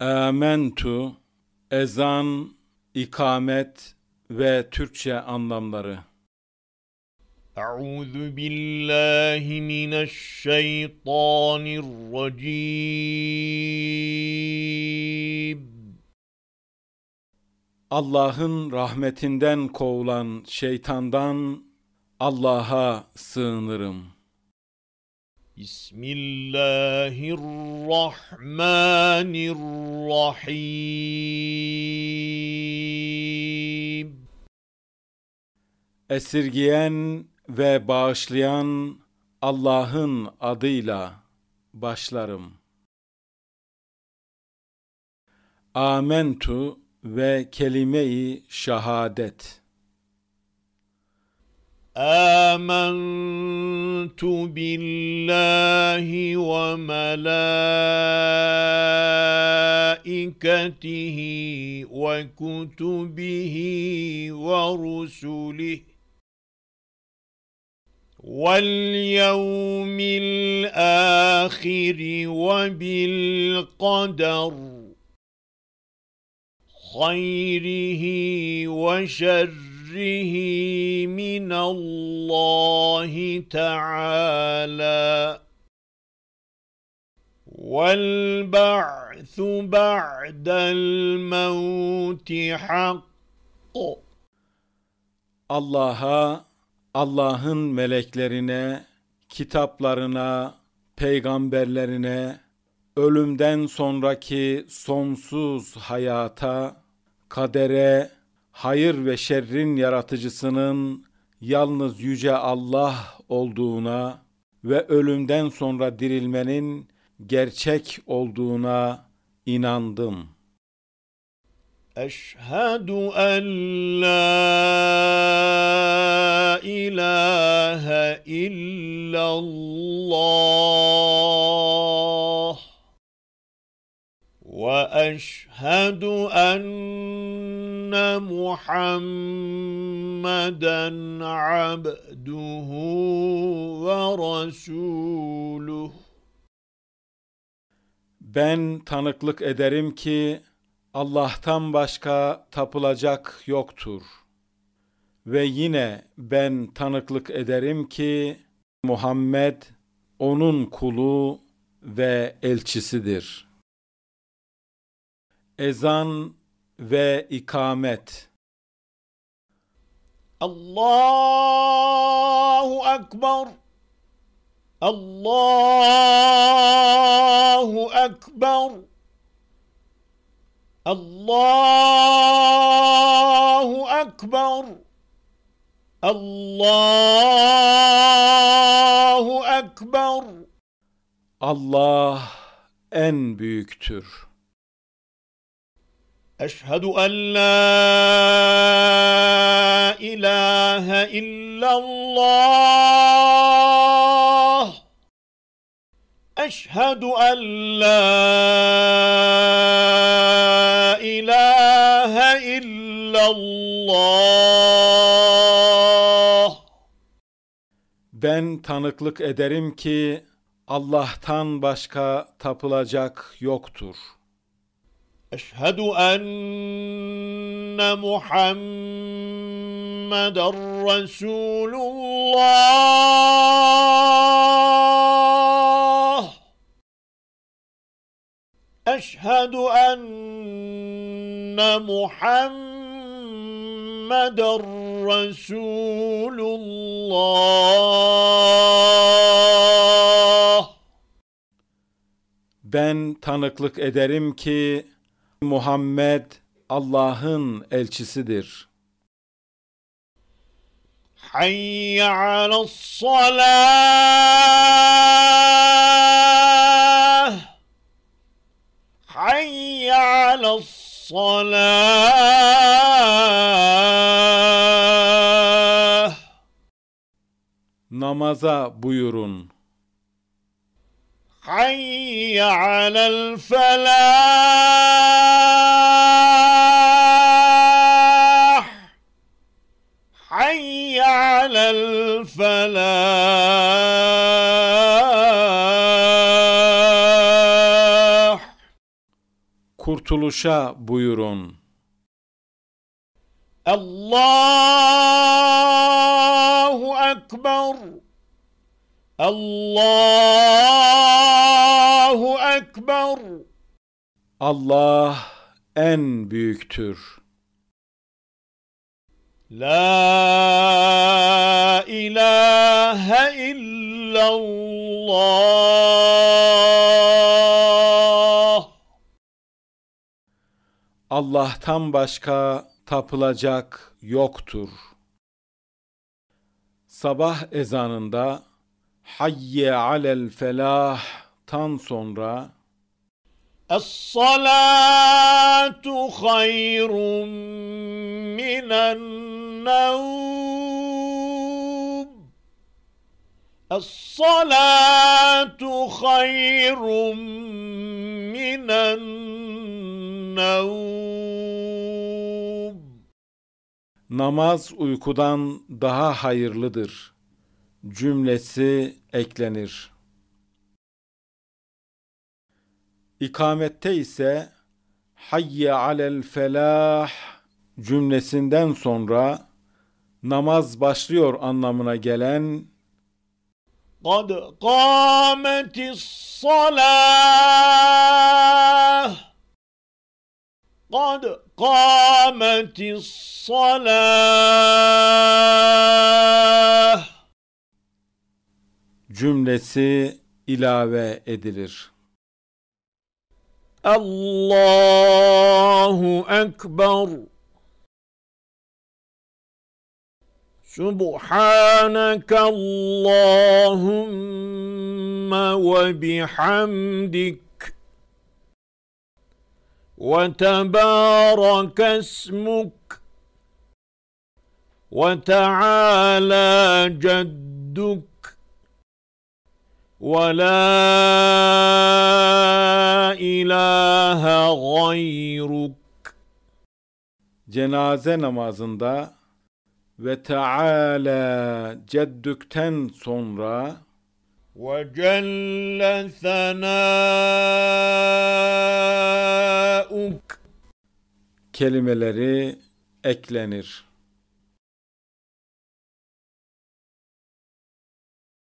Amentu, ezan, ikamet ve Türkçe anlamları. Euzu billahi mineşşeytanirracim. Allah'ın rahmetinden kovulan şeytandan Allah'a sığınırım.'' بسم Esirgiyen ve bağışlayan Allah'ın adıyla başlarım. Amentu ve kelime-i şehadet. Amen آمنت بالله وملائكته وكتبه ورسله واليوم الآخر وبالقدر خيره وشره بره من الله تعالى والبعث بعد الموت حق Allah'a, Allah'ın meleklerine, kitaplarına, peygamberlerine, ölümden sonraki sonsuz hayata, kadere, hayır ve şerrin yaratıcısının yalnız yüce Allah olduğuna ve ölümden sonra dirilmenin gerçek olduğuna inandım. Eşhedü en la ilahe illallah واشهد ان محمدا عبده ورسوله Ben tanıklık ederim ki Allah'tan başka tapılacak yoktur. Ve yine ben tanıklık ederim ki Muhammed onun kulu ve elçisidir.'' Ezan ve ikamet. Allahu Ekber. Allahu Ekber. Allahu Ekber. Allahu Ekber. Allah en büyüktür. أشهد أن لا إله إلا الله أشهد أن لا إله إلا الله Ben tanıklık ederim ki Allah'tan başka tapılacak yoktur. أشهد أن محمد رسول الله أشهد أن محمد رسول الله Ben tanıklık ederim ki Muhammed Allah'ın elçisidir. Hayy alassalah Hayy alassalah Namaza buyurun. Hayy alel felah kurtuluşa buyurun. Allahu Ekber Allahu Ekber Allah en büyüktür. La ilahe illallah Allah'tan başka tapılacak yoktur. Sabah ezanında Hayye alel tan sonra Es-salatu hayrun minen-nevm Es-salatu hayrun minen-nevm namaz uykudan daha hayırlıdır cümlesi eklenir. İkamette ise hayye alel felah cümlesinden sonra namaz başlıyor anlamına gelen قَدْ قَامَتِ الصَّلَاةِ قَدْ قَامَتِ الصَّلَاةِ الصلاة cümlesi ilave edilir. Allahu Ekber Subhaneke Allahümme ve bihamdik ve tebarek esmuk وتعالى جدك ولا إله غيرك Cenaze namazında ve Teala ceddükten sonra ve celle kelimeleri eklenir.